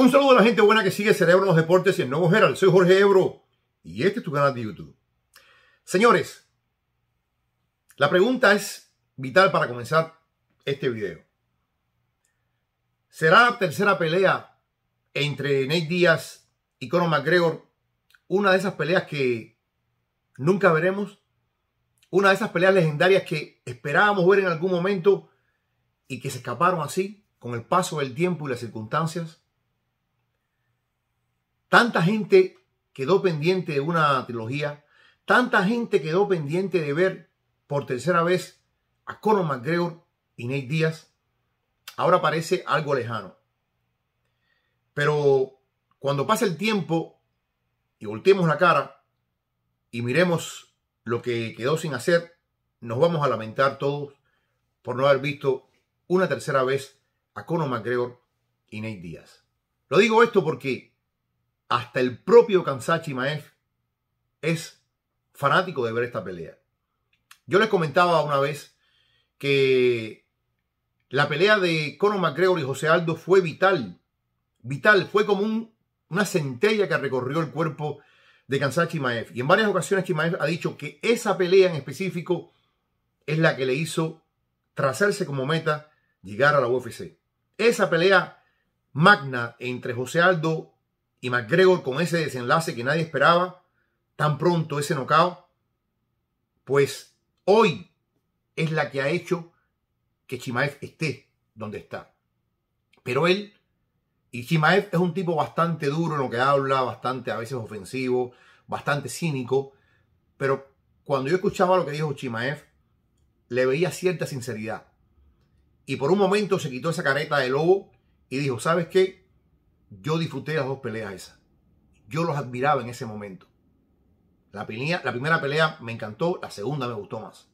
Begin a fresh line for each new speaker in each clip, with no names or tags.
Un saludo a la gente buena que sigue Cerebro en los Deportes y el Nuevo Herald. Soy Jorge Ebro y este es tu canal de YouTube. Señores, la pregunta es vital para comenzar este video. ¿Será la tercera pelea entre Nate Díaz y Conor McGregor una de esas peleas que nunca veremos? Una de esas peleas legendarias que esperábamos ver en algún momento y que se escaparon así con el paso del tiempo y las circunstancias. Tanta gente quedó pendiente de una trilogía, tanta gente quedó pendiente de ver por tercera vez a Conor McGregor y Nate Díaz, ahora parece algo lejano. Pero cuando pasa el tiempo y volteemos la cara y miremos lo que quedó sin hacer, nos vamos a lamentar todos por no haber visto una tercera vez a Conor McGregor y Nate Díaz. Lo digo esto porque hasta el propio Kansachi Maef es fanático de ver esta pelea. Yo les comentaba una vez que la pelea de Conor McGregor y José Aldo fue vital. Vital, fue como una centella que recorrió el cuerpo de Kansachi Maef Y en varias ocasiones Chimaev ha dicho que esa pelea en específico es la que le hizo tracerse como meta llegar a la UFC. Esa pelea magna entre José Aldo y McGregor con ese desenlace que nadie esperaba, tan pronto ese knockout, pues hoy es la que ha hecho que Chimaev esté donde está. Pero él, y Chimaev es un tipo bastante duro en lo que habla, bastante a veces ofensivo, bastante cínico, pero cuando yo escuchaba lo que dijo Chimaev, le veía cierta sinceridad. Y por un momento se quitó esa careta de lobo y dijo, ¿sabes qué? Yo disfruté las dos peleas esas. Yo los admiraba en ese momento. La, primera pelea me encantó, la segunda me gustó más.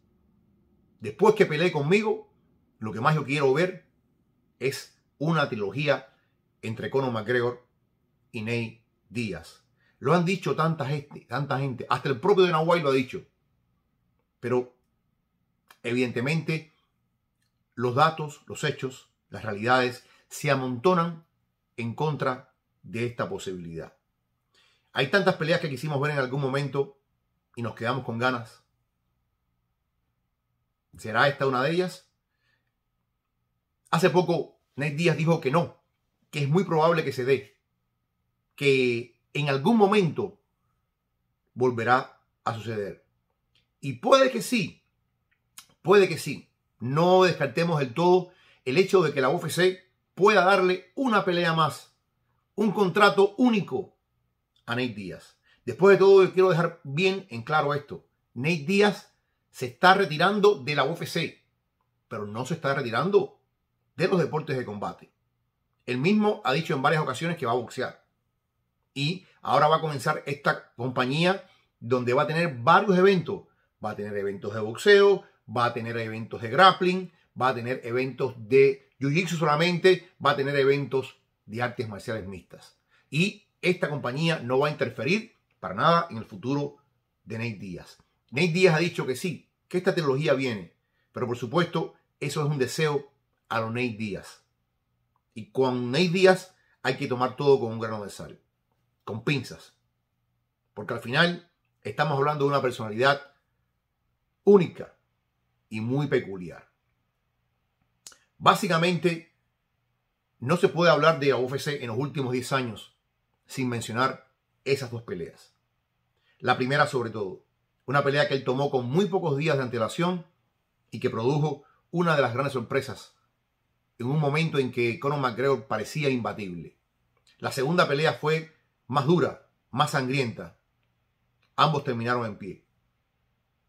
Después que peleé conmigo, lo que más yo quiero ver es una trilogía entre Conor McGregor y Ney Díaz. Lo han dicho tanta gente, tanta gente, hasta el propio de lo ha dicho. Pero evidentemente los datos, los hechos, las realidades se amontonan en contra de esta posibilidad. Hay tantas peleas que quisimos ver en algún momento y nos quedamos con ganas. ¿Será esta una de ellas? Hace poco Ned Díaz dijo que no, que es muy probable que se dé, que en algún momento volverá a suceder. Y puede que sí, puede que sí. No descartemos del todo el hecho de que la UFC pueda darle una pelea más, un contrato único a Nate Díaz. Después de todo, quiero dejar bien en claro esto. Nate Díaz se está retirando de la UFC, pero no se está retirando de los deportes de combate. Él mismo ha dicho en varias ocasiones que va a boxear. Y ahora va a comenzar esta compañía donde va a tener varios eventos. Va a tener eventos de boxeo, va a tener eventos de grappling, va a tener eventos de Jiu-Jitsu solamente, va a tener eventos de artes marciales mixtas. Y esta compañía no va a interferir para nada en el futuro de Nate Díaz. Nate Díaz ha dicho que sí, que esta tecnología viene, pero por supuesto eso es un deseo a los Nate Díaz. Y con Nate Díaz hay que tomar todo con un grano de sal, con pinzas. Porque al final estamos hablando de una personalidad única y muy peculiar. Básicamente, no se puede hablar de UFC en los últimos 10 años sin mencionar esas dos peleas. La primera sobre todo, una pelea que él tomó con muy pocos días de antelación y que produjo una de las grandes sorpresas en un momento en que Conor McGregor parecía imbatible. La segunda pelea fue más dura, más sangrienta. Ambos terminaron en pie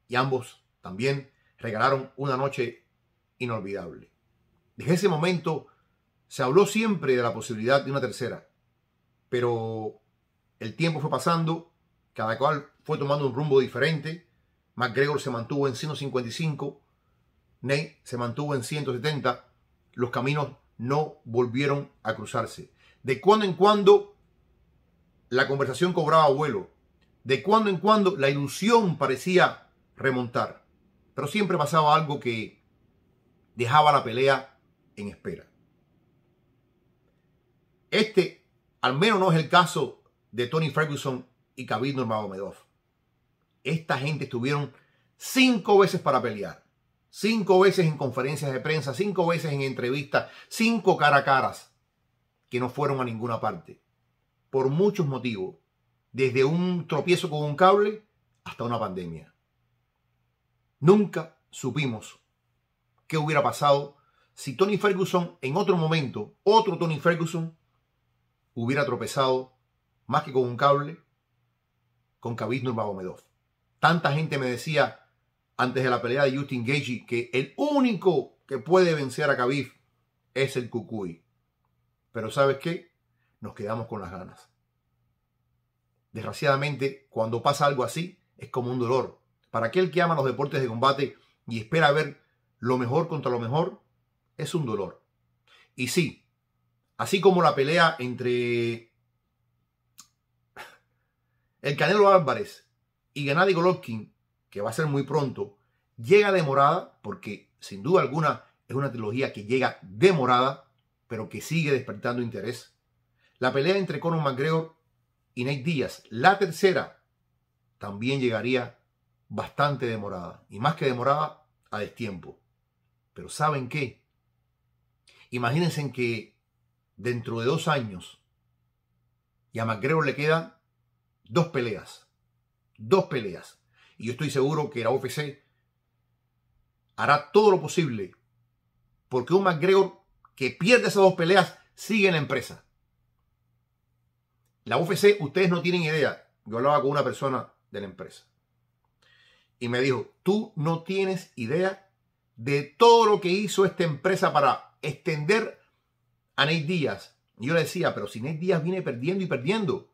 y ambos también regalaron una noche inolvidable. Desde ese momento se habló siempre de la posibilidad de una tercera, pero el tiempo fue pasando, cada cual fue tomando un rumbo diferente. McGregor se mantuvo en 155, Ney se mantuvo en 170. Los caminos no volvieron a cruzarse. De cuando en cuando la conversación cobraba vuelo. De cuando en cuando la ilusión parecía remontar. Pero siempre pasaba algo que dejaba la pelea en espera. Este al menos no es el caso de Tony Ferguson y Khabib Nurmagomedov. Esta gente estuvieron cinco veces para pelear, cinco veces en conferencias de prensa, cinco veces en entrevistas, cinco cara a caras que no fueron a ninguna parte, por muchos motivos, desde un tropiezo con un cable hasta una pandemia. Nunca supimos qué hubiera pasado si Tony Ferguson en otro momento, otro Tony Ferguson, hubiera tropezado más que con un cable, con Khabib Nurmagomedov. Tanta gente me decía antes de la pelea de Justin Gaethje que el único que puede vencer a Khabib es el Cucuy. Pero ¿sabes qué? Nos quedamos con las ganas. Desgraciadamente, cuando pasa algo así, es como un dolor. Para aquel que ama los deportes de combate y espera ver lo mejor contra lo mejor, es un dolor. Y sí, así como la pelea entre el Canelo Álvarez y Gennady Golovkin, que va a ser muy pronto, llega demorada, porque sin duda alguna es una trilogía que llega demorada, pero que sigue despertando interés. La pelea entre Conor McGregor y Nate Díaz, la tercera, también llegaría bastante demorada. Y más que demorada, a destiempo. Pero ¿saben qué? Imagínense que dentro de dos años y a McGregor le quedan dos peleas. Dos peleas. Y yo estoy seguro que la UFC hará todo lo posible porque un McGregor que pierde esas dos peleas sigue en la empresa. La UFC, ustedes no tienen idea. Yo hablaba con una persona de la empresa y me dijo, tú no tienes idea de todo lo que hizo esta empresa para extender a Ney Díaz. yo le decía, pero si Ney Díaz viene perdiendo y perdiendo.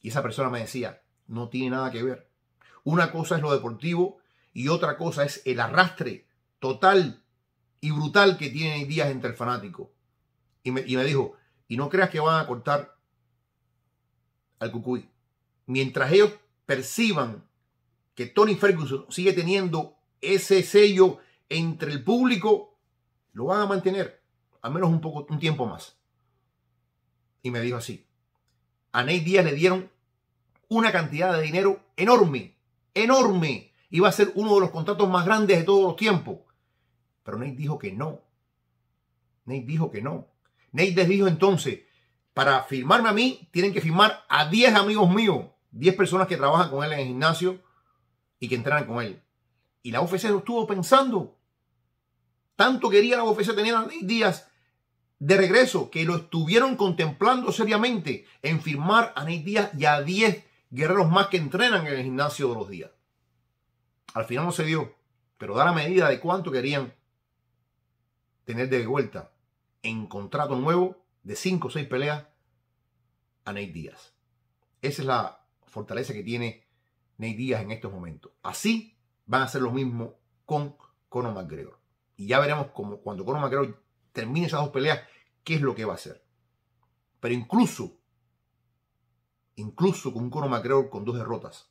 Y esa persona me decía, no tiene nada que ver. Una cosa es lo deportivo y otra cosa es el arrastre total y brutal que tiene Ney Díaz entre el fanático. Y me, y me dijo, y no creas que van a cortar al Cucuy. Mientras ellos perciban que Tony Ferguson sigue teniendo ese sello entre el público, lo van a mantener al menos un, poco, un tiempo más. Y me dijo así, a Ney Díaz le dieron una cantidad de dinero enorme, enorme. Iba a ser uno de los contratos más grandes de todos los tiempos. Pero Ney dijo que no. Ney dijo que no. Ney les dijo entonces, para firmarme a mí, tienen que firmar a 10 amigos míos, 10 personas que trabajan con él en el gimnasio y que entrenan con él. Y la UFC lo estuvo pensando. Tanto quería la UFC tener a Ney Díaz de regreso que lo estuvieron contemplando seriamente en firmar a Ney Díaz y a 10 guerreros más que entrenan en el gimnasio de los días. Al final no se dio, pero da la medida de cuánto querían tener de vuelta en contrato nuevo de 5 o 6 peleas a Ney Díaz. Esa es la fortaleza que tiene Ney Díaz en estos momentos. Así van a hacer lo mismo con Conor McGregor. Y ya veremos cómo, cuando Conor McGregor termine esas dos peleas, ¿qué es lo que va a hacer? Pero incluso, incluso con un Conor McGregor con dos derrotas,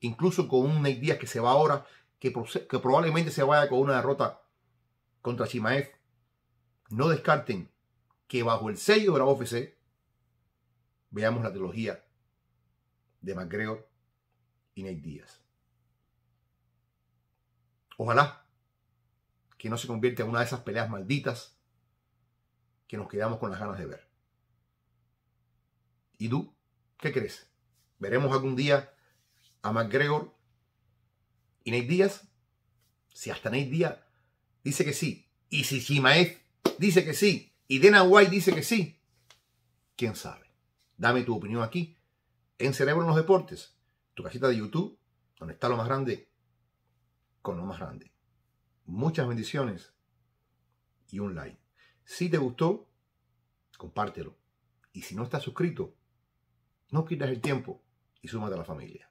incluso con un Nate Diaz que se va ahora, que, probablemente se vaya con una derrota contra Shimaev, no descarten que bajo el sello de la OFC veamos la trilogía de McGregor y Nate Diaz Ojalá que no se convierta en una de esas peleas malditas que nos quedamos con las ganas de ver. ¿Y tú? ¿Qué crees? ¿Veremos algún día a McGregor y Nate Díaz? Si hasta Nate Díaz dice que sí, y si Shimaev dice que sí, y Dana White dice que sí, quién sabe. Dame tu opinión aquí, en Cerebro en los Deportes, tu cajita de YouTube, donde está lo más grande, con lo más grande. Muchas bendiciones y un like. Si te gustó, compártelo. Y si no estás suscrito, no pierdas el tiempo y súmate a la familia.